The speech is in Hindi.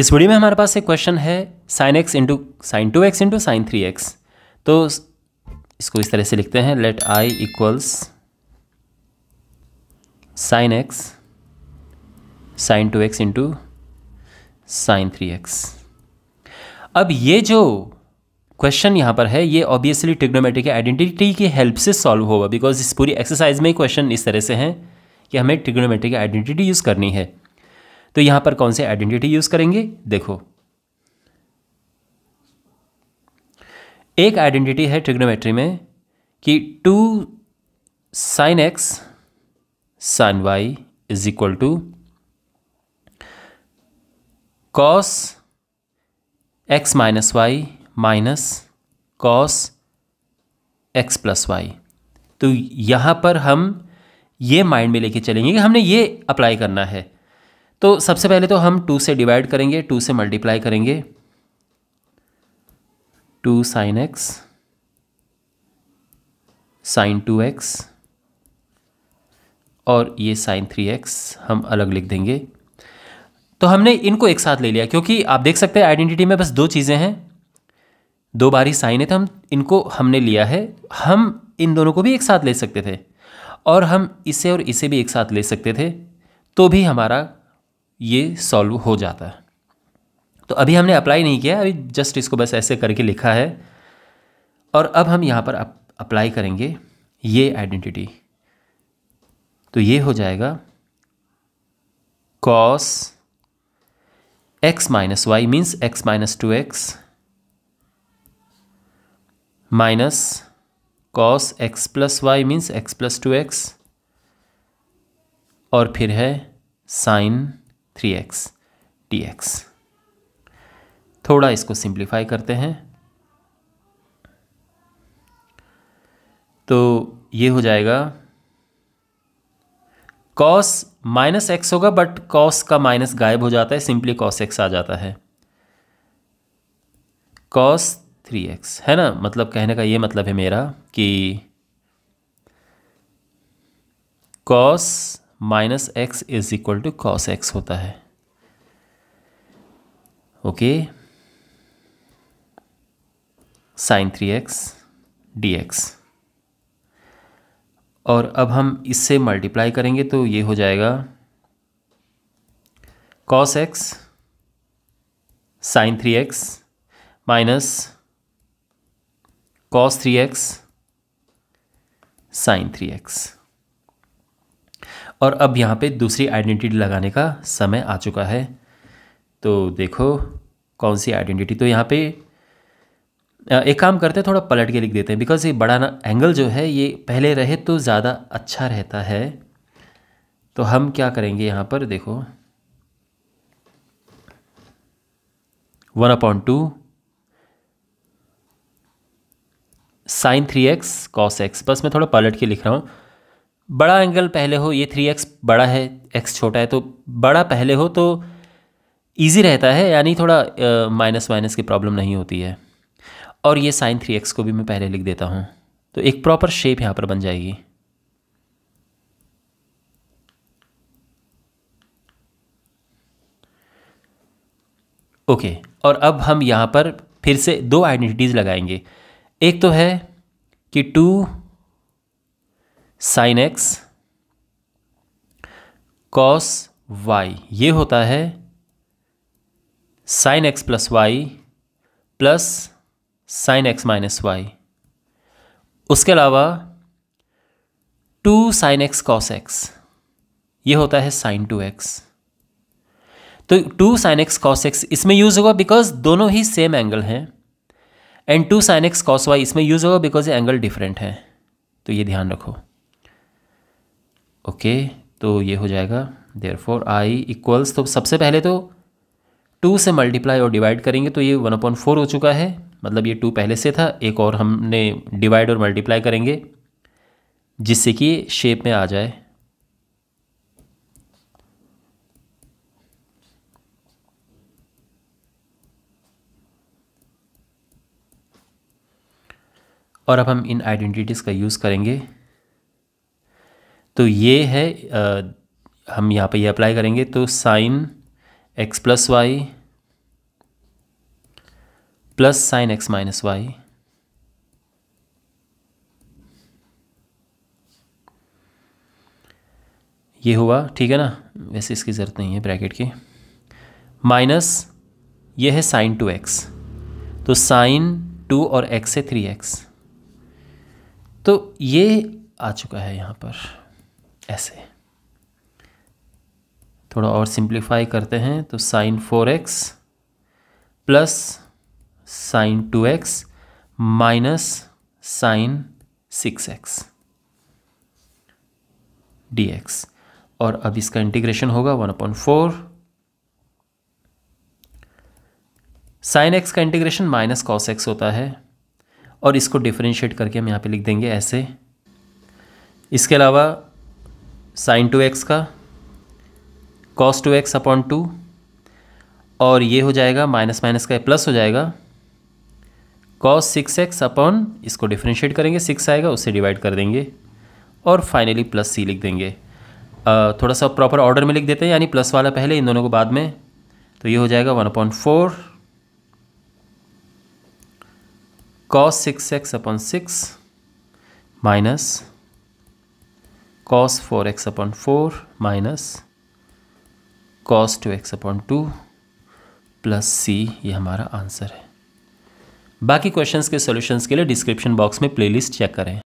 इस वीडियो में हमारे पास एक क्वेश्चन है sine x into sine two x into sine three x तो इसको इस तरह से लिखते हैं let I equals sine x sine two x into sine three x अब ये जो क्वेश्चन यहाँ पर है ये ऑब्वियसली ट्रिग्नोमेट्रिक आइडेंटिटी की हेल्प से सॉल्व होगा बिकॉज इस पूरी एक्सरसाइज में क्वेश्चन इस तरह से हैं कि हमें ट्रिग्नोमेट्रिक आइडेंटिटी यूज़ करनी है तो यहां पर कौन से आइडेंटिटी यूज़ करेंगे देखो एक आइडेंटिटी है ट्रिग्नोमेट्री में कि two sine x sine y is equal to cos x minus y minus cos x plus y तो यहां पर हम ये माइंड में लेके चलेंगे कि हमने ये अप्लाई करना है तो सबसे पहले तो हम टू से डिवाइड करेंगे टू से मल्टीप्लाई करेंगे two sine x sine two x और ये साइन थ्री एक्स हम अलग लिख देंगे तो हमने इनको एक साथ ले लिया क्योंकि आप देख सकते हैं आइडेंटिटी में बस दो चीज़ें हैं दो बारी साइन है तो हम इनको हमने लिया है हम इन दोनों को भी एक साथ ले सकते थे और हम इसे और इसे भी एक साथ ले सकते थे तो भी हमारा ये सॉल्व हो जाता है तो अभी हमने अप्लाई नहीं किया अभी जस्ट इसको बस ऐसे करके लिखा है और अब हम यहाँ पर अप, अप्लाई करेंगे ये आइडेंटिटी तो ये हो जाएगा cos x minus y means x minus two x minus cos x plus y means x plus two x और फिर है sine three x d x थोड़ा इसको सिंप्लीफाई करते हैं तो ये हो जाएगा कॉस माइनस एक्स होगा बट कॉस का माइनस गायब हो जाता है सिंपली कॉस एक्स आ जाता है कॉस थ्री एक्स है ना मतलब कहने का ये मतलब है मेरा कि cos minus x is equal to cos x होता है okay sine three x d x और अब हम इससे मल्टीप्लाई करेंगे तो ये हो जाएगा cos x sine three x minus cos three x sine three x और अब यहाँ पे दूसरी आइडेंटिटी लगाने का समय आ चुका है तो देखो कौन सी आइडेंटिटी तो यहाँ पे एक काम करते हैं थोड़ा पलट के लिख देते हैं बिकॉज़ ये बड़ा ना एंगल जो है ये पहले रहे तो ज़्यादा अच्छा रहता है तो हम क्या करेंगे यहाँ पर देखो one upon two sine three x cos x बस मैं थोड़ा पलट के लिख रहा हूँ बड़ा एंगल पहले हो ये थ्री एक्स बड़ा है एक्स छोटा है तो बड़ा पहले हो तो ईजी रहता है यानी थोड़ा माइनस माइनस की प्रॉब्लम नहीं होती है और ये साइन थ्री एक्स को भी मैं पहले लिख देता हूँ तो एक प्रॉपर शेप यहाँ पर बन जाएगी ओके और अब हम यहाँ पर फिर से दो आइडेंटिटीज़ लगाएंगे एक तो है कि two sine x cos y ये होता है sine x plus y plus sine x minus y उसके अलावा two sine x cos x ये होता है साइन टू एक्स तो two sine x cos x इसमें यूज़ होगा बिकॉज दोनों ही सेम एंगल हैं and two sine x cos y इसमें यूज़ होगा बिकॉज एंगल डिफरेंट है तो ये ध्यान रखो ओके तो ये हो जाएगा देयर फोर आई इक्वल्स तो सबसे पहले तो टू से मल्टीप्लाई और डिवाइड करेंगे तो ये वन अपॉइंट फोर हो चुका है मतलब ये टू पहले से था एक और हमने डिवाइड और मल्टीप्लाई करेंगे जिससे कि शेप में आ जाए और अब हम इन आइडेंटिटीज़ का यूज़ करेंगे तो ये है आ, हम यहाँ पे ये अप्लाई करेंगे तो sine x plus y plus sine x minus y ये हुआ ठीक है ना वैसे इसकी ज़रूरत नहीं है ब्रैकेट की माइनस ये है साइन टू एक्स तो साइन टू और एक्स है थ्री एक्स तो ये आ चुका है यहाँ पर ऐसे थोड़ा और सिंप्लीफाई करते हैं तो sine four x plus sine two x minus sine six x d x और अब इसका इंटीग्रेशन होगा one upon four sine x का इंटीग्रेशन माइनस कॉस एक्स होता है और इसको डिफ्रेंशिएट करके हम यहाँ पे लिख देंगे ऐसे इसके अलावा साइन टू एक्स का cos two x upon two और ये हो जाएगा माइनस माइनस का प्लस हो जाएगा कॉस सिक्स एक्स अपॉन इसको डिफ्रेंशिएट करेंगे सिक्स आएगा उससे डिवाइड कर देंगे और फाइनली प्लस सी लिख देंगे आ, थोड़ा सा प्रॉपर ऑर्डर में लिख देते हैं यानी प्लस वाला पहले इन दोनों को बाद में तो ये हो जाएगा one upon four cos six x upon six minus cos 4x upon 4 minus cos 2x upon 2 plus C ये हमारा आंसर है बाकी क्वेश्चंस के सॉल्यूशंस के लिए डिस्क्रिप्शन बॉक्स में प्लेलिस्ट चेक करें